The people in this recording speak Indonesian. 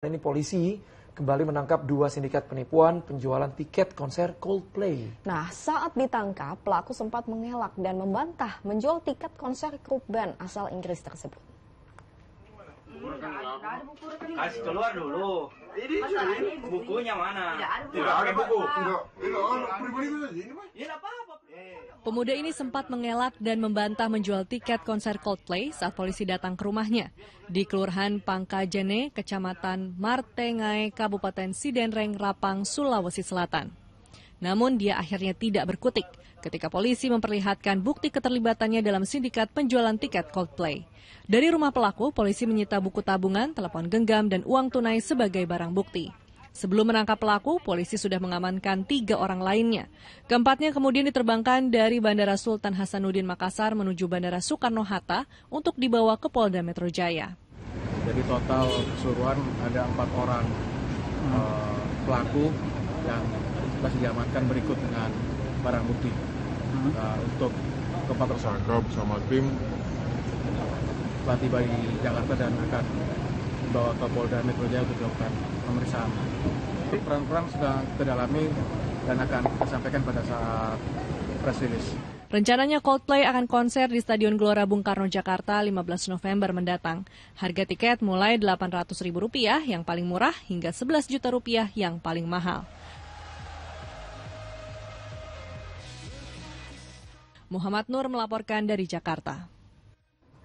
Ini polisi kembali menangkap dua sindikat penipuan penjualan tiket konser Coldplay. Nah, saat ditangkap, pelaku sempat mengelak dan membantah menjual tiket konser grup band asal Inggris tersebut. Kasih keluar dulu. Ini bukunya mana? Tidak ada buku. Tidak. Ini Ini apa? Pemuda ini sempat mengelak dan membantah menjual tiket konser Coldplay saat polisi datang ke rumahnya di Kelurahan Pangkajene, Kecamatan Martengai, Kabupaten Sidenreng, Rapang, Sulawesi Selatan. Namun dia akhirnya tidak berkutik ketika polisi memperlihatkan bukti keterlibatannya dalam sindikat penjualan tiket Coldplay. Dari rumah pelaku, polisi menyita buku tabungan, telepon genggam, dan uang tunai sebagai barang bukti. Sebelum menangkap pelaku, polisi sudah mengamankan tiga orang lainnya. Keempatnya kemudian diterbangkan dari Bandara Sultan Hasanuddin Makassar menuju Bandara Soekarno-Hatta untuk dibawa ke Polda Metro Jaya. Jadi total keseluruhan ada empat orang hmm. e, pelaku yang telah diamankan berikut dengan barang bukti. Hmm. e, untuk keempat tersangka bersama tim telah tiba di Jakarta dan akan dibawa ke Polda Metro Jaya untuk dilakukan pemeriksaan perang peran-peran sudah kita dalami dan akan kita pada saat press release. Rencananya Coldplay akan konser di Stadion Gelora Bung Karno Jakarta 15 November mendatang. Harga tiket mulai Rp800.000 yang paling murah hingga 11 juta rupiah yang paling mahal. Muhammad Nur melaporkan dari Jakarta.